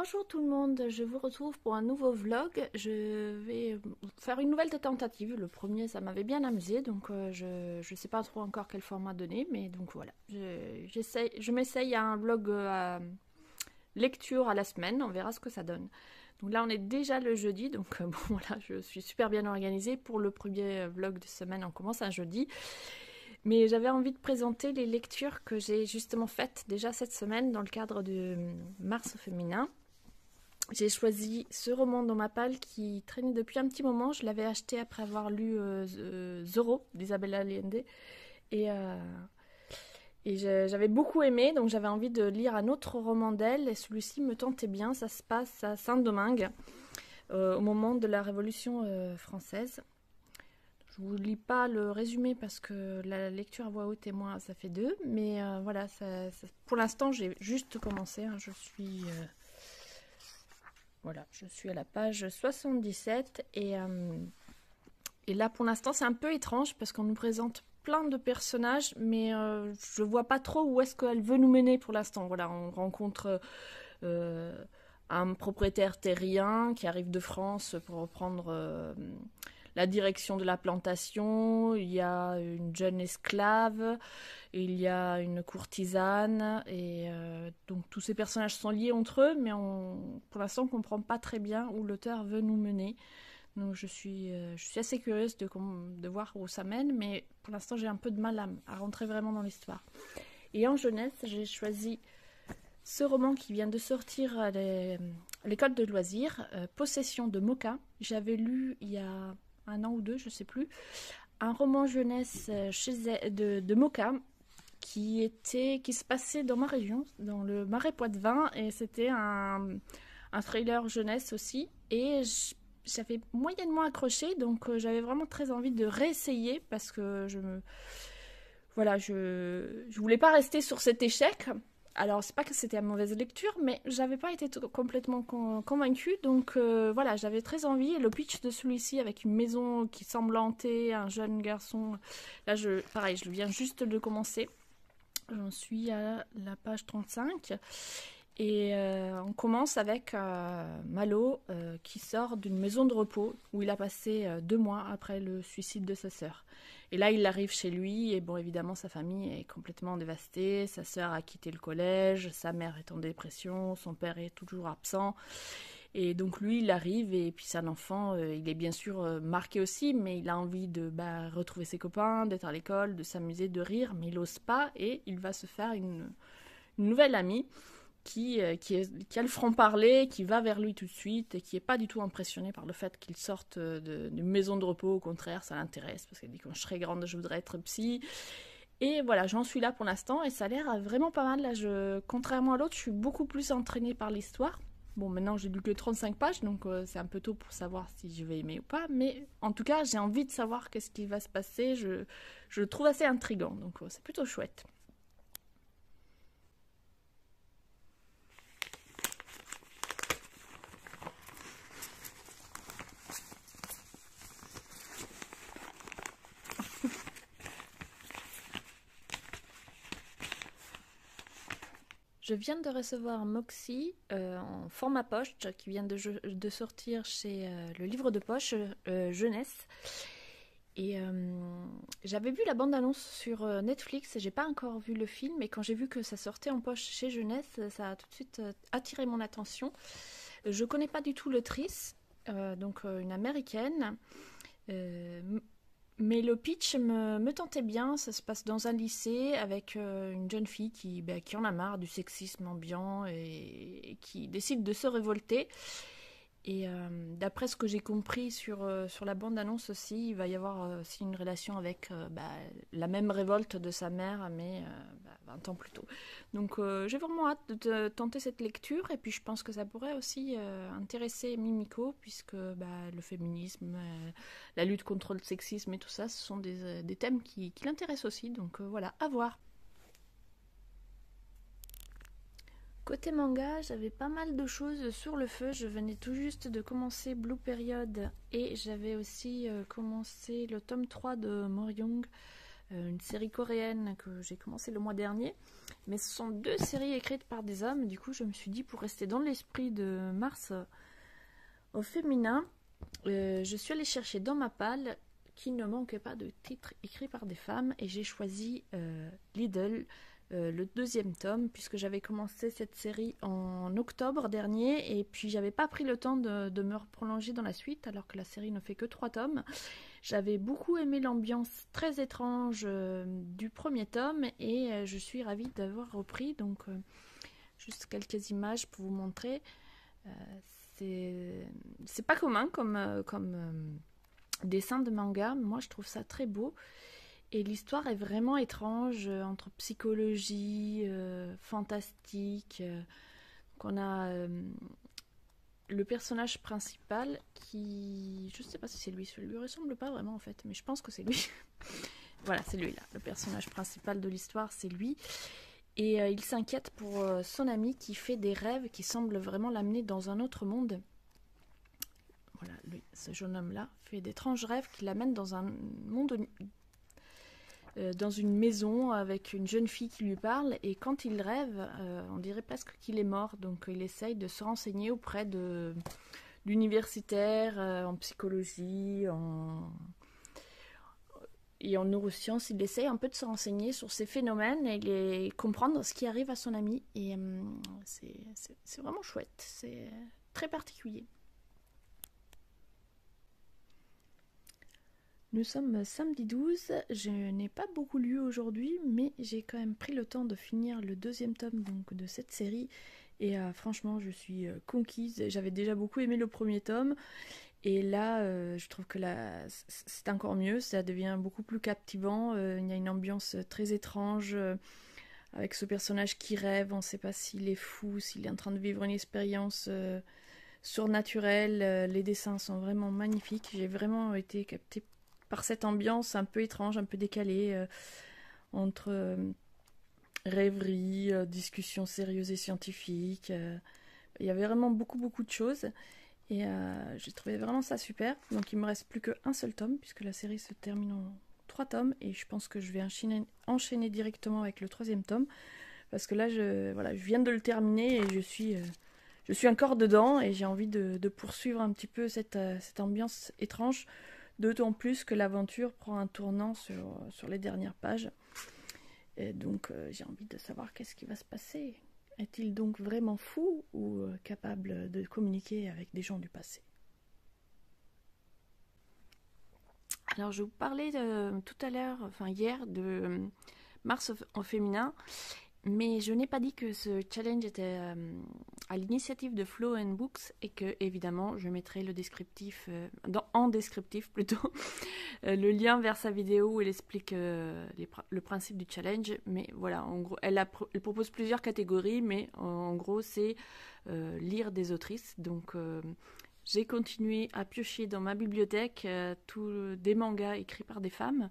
Bonjour tout le monde, je vous retrouve pour un nouveau vlog. Je vais faire une nouvelle tentative. Le premier, ça m'avait bien amusé, donc euh, je ne sais pas trop encore quel format donner, mais donc voilà. Je, m'essaye à un vlog euh, lecture à la semaine, on verra ce que ça donne. Donc là, on est déjà le jeudi, donc euh, bon voilà, je suis super bien organisée. Pour le premier vlog de semaine, on commence un jeudi. Mais j'avais envie de présenter les lectures que j'ai justement faites déjà cette semaine dans le cadre de Mars féminin j'ai choisi ce roman dans ma palle qui traînait depuis un petit moment. Je l'avais acheté après avoir lu euh, Zorro d'Isabella Allende. Et, euh, j'avais beaucoup aimé, donc j'avais envie de lire un autre roman d'elle. Et celui-ci me tentait bien. Ça se passe à Saint-Domingue, euh, au moment de la Révolution euh, française. Je vous lis pas le résumé parce que la lecture à voix haute et moi, ça fait deux. Mais voilà, pour l'instant, j'ai juste commencé. Hein. je suis. Voilà, je suis à la page 77 et, euh, et là pour l'instant c'est un peu étrange parce qu'on nous présente plein de personnages mais euh, je vois pas trop où est-ce qu'elle veut nous mener pour l'instant. Voilà, on rencontre euh, un propriétaire terrien qui arrive de France pour reprendre la direction de la plantation, il y a une jeune esclave, il y a une courtisane, et euh, donc tous ces personnages sont liés entre eux, mais on, pour l'instant on ne comprend pas très bien où l'auteur veut nous mener. Donc je suis, euh, je suis assez curieuse de, voir où ça mène, mais pour l'instant j'ai un peu de mal à, rentrer vraiment dans l'histoire. Et en jeunesse, j'ai choisi ce roman qui vient de sortir à l'école de loisirs, euh, Possession de Moka. J'avais lu il y a un an ou deux, je ne sais plus, un roman jeunesse euh, chez de, de Moka qui était qui se passait dans ma région, dans le Marais Poitevin, et c'était un, un thriller jeunesse aussi. Et j'avais moyennement accroché, donc euh, j'avais vraiment très envie de réessayer parce que je me voilà, je je voulais pas rester sur cet échec alors c'est pas que c'était à mauvaise lecture, mais j'avais pas été complètement convaincue, donc euh, voilà, j'avais très envie. Et le pitch de celui-ci avec une maison qui semble hantée, un jeune garçon, là je, pareil, je viens juste de commencer. J'en suis à la page 35. Et euh, on commence avec euh, Malo euh, qui sort d'une maison de repos où il a passé deux mois après le suicide de sa sœur. Et là, il arrive chez lui et bon, évidemment, sa famille est complètement dévastée. Sa sœur a quitté le collège, sa mère est en dépression, son père est toujours absent. Et donc lui, il arrive et puis c'est un enfant, il est bien sûr marqué aussi, mais il a envie de bah, retrouver ses copains, d'être à l'école, de s'amuser, de rire, mais il n'ose pas et il va se faire une nouvelle amie qui, euh, qui, a le franc-parler, qui va vers lui tout de suite et qui n'est pas du tout impressionné par le fait qu'il sorte euh, d'une maison de repos. Au contraire, ça l'intéresse parce qu'elle dit quand je serai grande, je voudrais être psy. Et voilà, j'en suis là pour l'instant et ça a l'air euh, vraiment pas mal. Là, je, contrairement à l'autre, je suis beaucoup plus entraînée par l'histoire. Bon, maintenant j'ai lu que 35 pages, donc c'est un peu tôt pour savoir si je vais aimer ou pas. Mais en tout cas, j'ai envie de savoir qu'est-ce qui va se passer. Je, je le trouve assez intrigant, donc c'est plutôt chouette. Je viens de recevoir Moxie euh, en format poche qui vient de, sortir chez euh, le livre de poche euh, jeunesse. Et j'avais vu la bande-annonce sur Netflix, et j'ai pas encore vu le film, mais quand j'ai vu que ça sortait en poche chez jeunesse, ça a tout de suite attiré mon attention. Je connais pas du tout l'autrice, donc une américaine. Mais le pitch me, tentait bien, ça se passe dans un lycée avec euh, une jeune fille qui, bah, qui en a marre du sexisme ambiant et, qui décide de se révolter. Et euh, d'après ce que j'ai compris sur, euh, sur la bande-annonce aussi, il va y avoir euh, aussi une relation avec bah, la même révolte de sa mère, mais bah, 20 ans plus tôt. Donc j'ai vraiment hâte de, tenter cette lecture, et puis je pense que ça pourrait aussi intéresser Mimiko, puisque bah, le féminisme, la lutte contre le sexisme et tout ça, ce sont des, des thèmes qui, qui l'intéressent aussi. Donc voilà, à voir. Côté manga, j'avais pas mal de choses sur le feu. Je venais tout juste de commencer Blue Period et j'avais aussi euh, commencé le tome 3 de Moriyoung, euh, une série coréenne que j'ai commencé le mois dernier. Mais ce sont deux séries écrites par des hommes. Du coup, je me suis dit, pour rester dans l'esprit de Mars au féminin, euh, je suis allée chercher dans ma palle qui ne manquait pas de titres écrits par des femmes et j'ai choisi Lidl euh, le deuxième tome, puisque j'avais commencé cette série en octobre dernier, et puis j'avais pas pris le temps de, me prolonger dans la suite, alors que la série ne fait que trois tomes. J'avais beaucoup aimé l'ambiance très étrange euh, du premier tome, et euh, je suis ravie d'avoir repris, donc juste quelques images pour vous montrer. c'est pas commun comme, comme dessin de manga, moi je trouve ça très beau. Et l'histoire est vraiment étrange euh, entre psychologie, euh, fantastique. Euh, qu'on a le personnage principal qui. Je ne sais pas si c'est lui, ça lui ressemble pas vraiment en fait, mais je pense que c'est lui. voilà, c'est lui là. Le personnage principal de l'histoire, c'est lui. Et il s'inquiète pour son ami qui fait des rêves qui semblent vraiment l'amener dans un autre monde. Voilà, lui, ce jeune homme là fait d'étranges rêves qui l'amènent dans un monde euh, dans une maison avec une jeune fille qui lui parle et quand il rêve, euh, on dirait presque qu'il est mort. Donc il essaye de se renseigner auprès de d'universitaires euh, en psychologie, et en neurosciences, il essaye un peu de se renseigner sur ces phénomènes et comprendre ce qui arrive à son ami. Et c'est vraiment chouette, c'est très particulier. Nous sommes samedi 12, je n'ai pas beaucoup lu aujourd'hui, mais j'ai quand même pris le temps de finir le deuxième tome donc, de cette série. Et euh, franchement, je suis euh, conquise. J'avais déjà beaucoup aimé le premier tome. Et là, euh, je trouve que là, c'est encore mieux. Ça devient beaucoup plus captivant. Il y a une ambiance très étrange avec ce personnage qui rêve. On ne sait pas s'il est fou, s'il est en train de vivre une expérience surnaturelle Les dessins sont vraiment magnifiques. J'ai vraiment été captée par cette ambiance un peu étrange, un peu décalée euh, entre euh, rêverie, euh, sérieuses discussion sérieuse et scientifique. il y avait vraiment beaucoup beaucoup de choses et j'ai trouvé vraiment ça super. Donc il me reste plus qu'un seul tome puisque la série se termine en trois tomes et je pense que je vais enchaîner, directement avec le troisième tome parce que là je voilà je viens de le terminer et je suis je suis encore dedans et j'ai envie de, poursuivre un petit peu cette, cette ambiance étrange D'autant plus que l'aventure prend un tournant sur, sur les dernières pages. donc euh, j'ai envie de savoir qu'est-ce qui va se passer. Est-il donc vraiment fou ou euh, capable de communiquer avec des gens du passé Alors je vous parlais euh, tout à l'heure, enfin hier, de Mars en féminin, mais je n'ai pas dit que ce challenge était à l'initiative de Flow and Books et que évidemment je mettrai le descriptif euh, dans, en descriptif plutôt euh, le lien vers sa vidéo où elle explique euh, le principe du challenge mais voilà en gros elle, propose plusieurs catégories mais en, gros c'est lire des autrices donc j'ai continué à piocher dans ma bibliothèque tout, des mangas écrits par des femmes.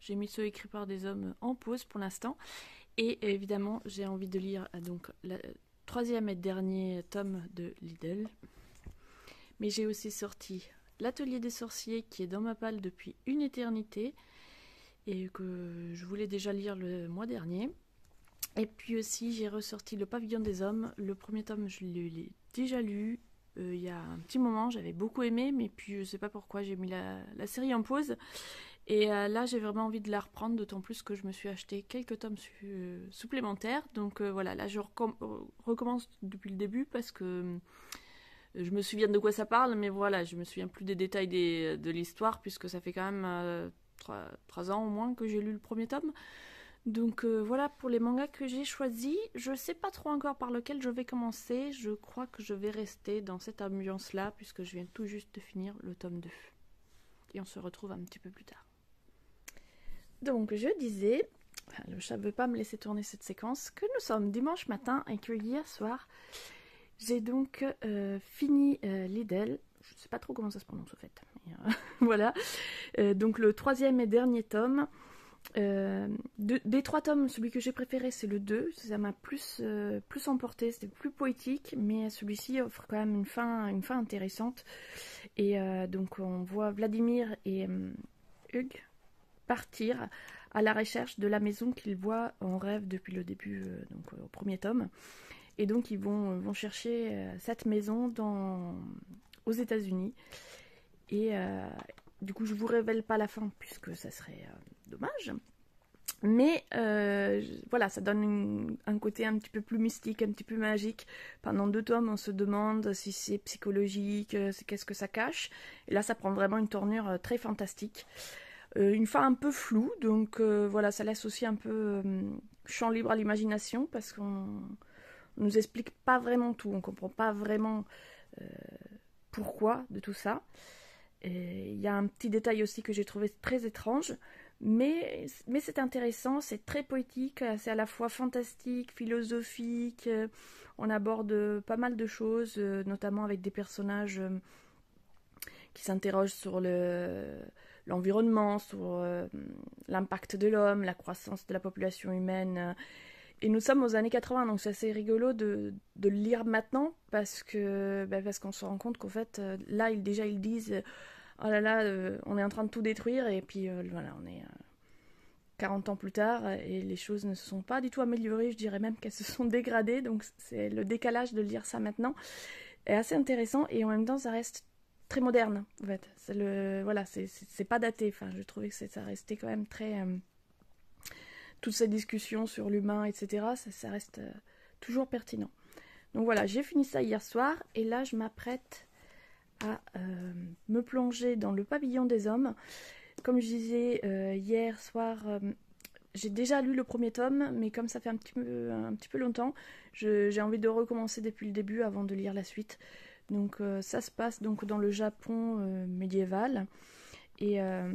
J'ai mis ceux écrits par des hommes en pause pour l'instant. Et évidemment, j'ai envie de lire donc la, troisième et dernier tome de Lidl. Mais j'ai aussi sorti L'Atelier des sorciers qui est dans ma palle depuis une éternité et que je voulais déjà lire le mois dernier. Et puis aussi j'ai ressorti Le Pavillon des Hommes. Le premier tome je l'ai déjà lu euh, il y a un petit moment, j'avais beaucoup aimé, mais puis je sais pas pourquoi j'ai mis la série en pause. Et euh, là, j'ai vraiment envie de la reprendre, d'autant plus que je me suis acheté quelques tomes euh, supplémentaires. Donc euh, voilà, là, je recommence depuis le début parce que je me souviens de quoi ça parle, mais voilà, je me souviens plus des détails de l'histoire, puisque ça fait quand même trois 3, ans au moins que j'ai lu le premier tome. Donc voilà pour les mangas que j'ai choisis. Je ne sais pas trop encore par lequel je vais commencer. Je crois que je vais rester dans cette ambiance-là, puisque je viens tout juste de finir le tome 2. Et on se retrouve un petit peu plus tard. Donc je disais, le chat ne veut pas me laisser tourner cette séquence, que nous sommes dimanche matin et que hier soir, j'ai donc euh, fini euh, Je ne sais pas trop comment ça se prononce au fait. Euh, voilà. Euh, donc le troisième et dernier tome. des trois tomes, celui que j'ai préféré c'est le 2, ça m'a plus, plus emporté, c'était plus poétique, mais celui-ci offre quand même une fin, une fin intéressante. Et donc on voit Vladimir et Hugues, partir à la recherche de la maison qu'ils voient en rêve depuis le début, euh, donc euh, au premier tome. Et donc ils vont, euh, chercher cette maison dans, aux États-Unis. Et du coup, je vous révèle pas la fin puisque ça serait dommage. Mais voilà, ça donne un côté un petit peu plus mystique, un petit peu magique. Pendant deux tomes, on se demande si c'est psychologique, qu'est-ce que ça cache. Et là, ça prend vraiment une tournure très fantastique. Euh, une fin un peu floue, donc euh, voilà, ça laisse aussi un peu euh, champ libre à l'imagination parce qu'on nous explique pas vraiment tout, on comprend pas vraiment pourquoi de tout ça. Il y a un petit détail aussi que j'ai trouvé très étrange, mais, mais c'est intéressant, c'est très poétique, c'est à la fois fantastique, philosophique, on aborde pas mal de choses, notamment avec des personnages qui s'interrogent sur le, l'environnement, sur euh, l'impact de l'homme, la croissance de la population humaine. Euh. Et nous sommes aux années 80, donc c'est assez rigolo de, le lire maintenant parce que ben, parce qu'on se rend compte qu'en fait, euh, là, déjà, ils disent Oh là là, on est en train de tout détruire, et puis voilà, on est 40 ans plus tard, et les choses ne se sont pas du tout améliorées, je dirais même qu'elles se sont dégradées, donc c'est le décalage de lire ça maintenant est assez intéressant, et en même temps, ça reste très moderne, en fait. C'est voilà, c'est pas daté. Enfin, je trouvais que ça restait quand même très. Euh, toutes ces discussions sur l'humain, etc., ça, reste euh, toujours pertinent. Donc voilà, j'ai fini ça hier soir et là je m'apprête à euh, me plonger dans le pavillon des hommes. Comme je disais hier soir, j'ai déjà lu le premier tome, mais comme ça fait un petit un petit peu longtemps, j'ai envie de recommencer depuis le début avant de lire la suite. Donc euh, ça se passe donc dans le Japon euh, médiéval et euh,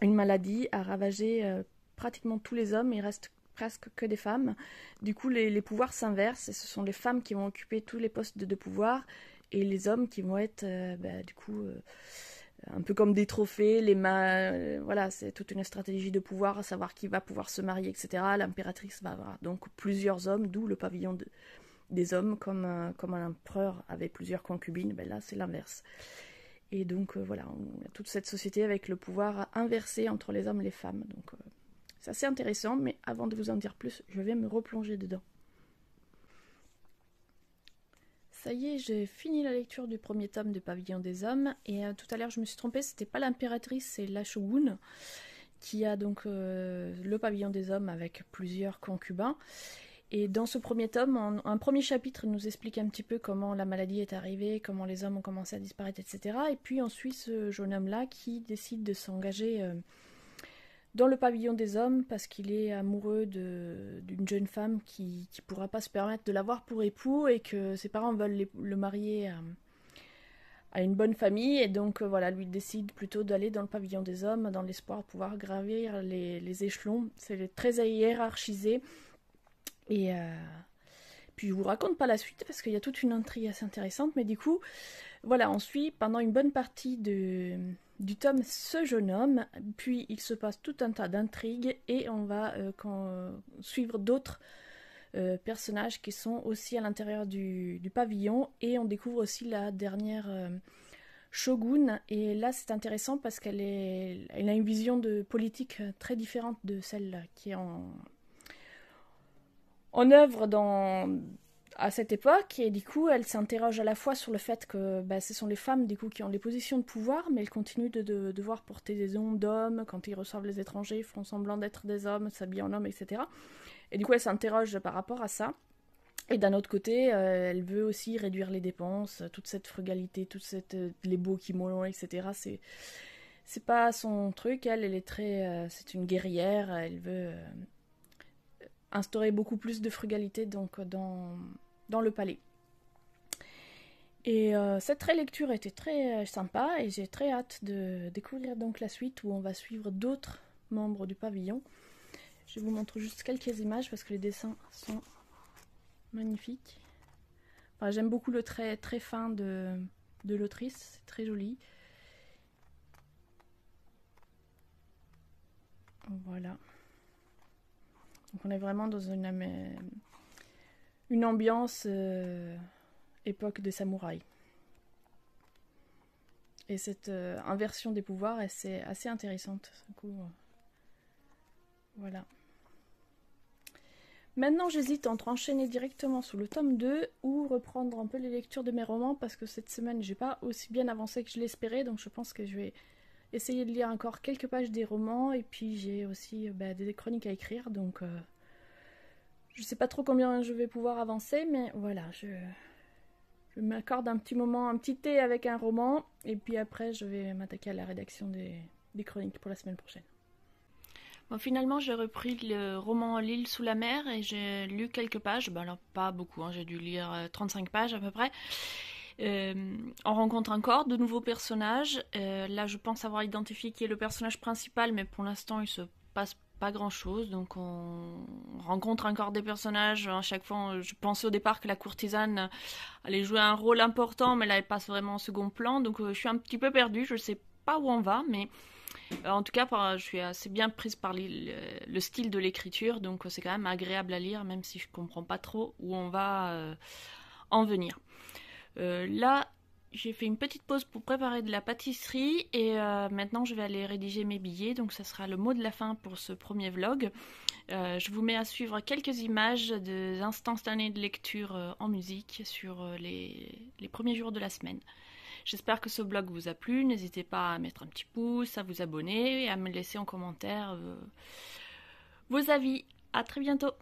une maladie a ravagé pratiquement tous les hommes, il reste presque que des femmes. Du coup les, pouvoirs s'inversent et ce sont les femmes qui vont occuper tous les postes de, pouvoir et les hommes qui vont être bah, du coup un peu comme des trophées, les mains, voilà, c'est toute une stratégie de pouvoir, à savoir qui va pouvoir se marier, etc. L'impératrice va avoir donc plusieurs hommes, d'où le pavillon de, des hommes comme euh, un, comme empereur avait plusieurs concubines, ben là c'est l'inverse. Et donc euh, voilà, on toute cette société avec le pouvoir inversé entre les hommes et les femmes. Donc euh, c'est assez intéressant, mais avant de vous en dire plus, je vais me replonger dedans. Ça y est, j'ai fini la lecture du premier tome de Pavillon des Hommes, et tout à l'heure je me suis trompée, c'était pas l'impératrice, c'est la shogun qui a donc le pavillon des hommes avec plusieurs concubins. Et dans ce premier tome, un premier chapitre nous explique un petit peu comment la maladie est arrivée, comment les hommes ont commencé à disparaître, etc. Et puis on suit ce jeune homme-là qui décide de s'engager euh, dans le pavillon des hommes parce qu'il est amoureux d'une jeune femme qui ne pourra pas se permettre de l'avoir pour époux et que ses parents veulent le marier à, une bonne famille. Et donc euh, voilà, lui décide plutôt d'aller dans le pavillon des hommes dans l'espoir de pouvoir gravir les, les échelons. C'est très hiérarchisé. Et euh, puis je vous raconte pas la suite parce qu'il y a toute une intrigue assez intéressante, mais du coup, voilà, on suit pendant une bonne partie de, du tome ce jeune homme, puis il se passe tout un tas d'intrigues et on va euh, suivre d'autres euh, personnages qui sont aussi à l'intérieur du, pavillon et on découvre aussi la dernière shogun et là c'est intéressant parce qu'elle elle a une vision de politique très différente de celle qui est en, en œuvre dans, à cette époque et du coup elle s'interroge à la fois sur le fait que bah, ce sont les femmes du coup qui ont les positions de pouvoir mais elles continuent de, devoir porter des ondes d'hommes quand ils reçoivent les étrangers, font semblant d'être des hommes, s'habillent en hommes, etc. Et du coup elle s'interroge par rapport à ça. Et d'un autre côté, euh, elle veut aussi réduire les dépenses, toute cette frugalité, toute cette euh, les beaux qui moulent, etc. C'est c'est pas son truc. Elle, elle est très, euh, c'est une guerrière. Elle veut instaurer beaucoup plus de frugalité donc, euh, dans, dans le palais. Et euh, cette lecture était très euh, sympa et j'ai très hâte de découvrir donc la suite où on va suivre d'autres membres du pavillon. Je vous montre juste quelques images parce que les dessins sont magnifiques. J'aime beaucoup le trait très fin de, de l'autrice, c'est très joli. Voilà. Donc on est vraiment dans une, euh, ambiance euh, époque de samouraï. Et cette euh, inversion des pouvoirs, c'est assez intéressante. voilà. Maintenant, j'hésite entre enchaîner directement sur le tome 2 ou reprendre un peu les lectures de mes romans parce que cette semaine, j'ai pas aussi bien avancé que je l'espérais, donc je pense que je vais essayer de lire encore quelques pages des romans et puis j'ai aussi euh, bah, des chroniques à écrire donc euh, je sais pas trop combien je vais pouvoir avancer mais voilà je, m'accorde un petit moment, un petit thé avec un roman et puis après je vais m'attaquer à la rédaction des, chroniques pour la semaine prochaine. Bon, finalement, j'ai repris le roman L'île sous la mer et j'ai lu quelques pages. pas beaucoup, hein, j'ai dû lire 35 euh, pages à peu près. Euh, on rencontre encore de nouveaux personnages. Euh, là, je pense avoir identifié qui est le personnage principal, mais pour l'instant, il se passe pas grand chose. Donc on rencontre encore des personnages. À chaque fois, je pensais au départ que la courtisane allait jouer un rôle important, mais là elle passe vraiment en second plan. Donc euh, je suis un petit peu perdue. Je ne sais pas où on va, mais en tout cas, je suis assez bien prise par le style de l'écriture. Donc c'est quand même agréable à lire, même si je ne comprends pas trop où on va en venir. Euh, là, j'ai fait une petite pause pour préparer de la pâtisserie et euh, maintenant je vais aller rédiger mes billets. Donc ça sera le mot de la fin pour ce premier vlog. Euh, je vous mets à suivre quelques images des d'années de lecture en musique sur les, premiers jours de la semaine. J'espère que ce blog vous a plu. N'hésitez pas à mettre un petit pouce, à vous abonner et à me laisser en commentaire vos avis. A très bientôt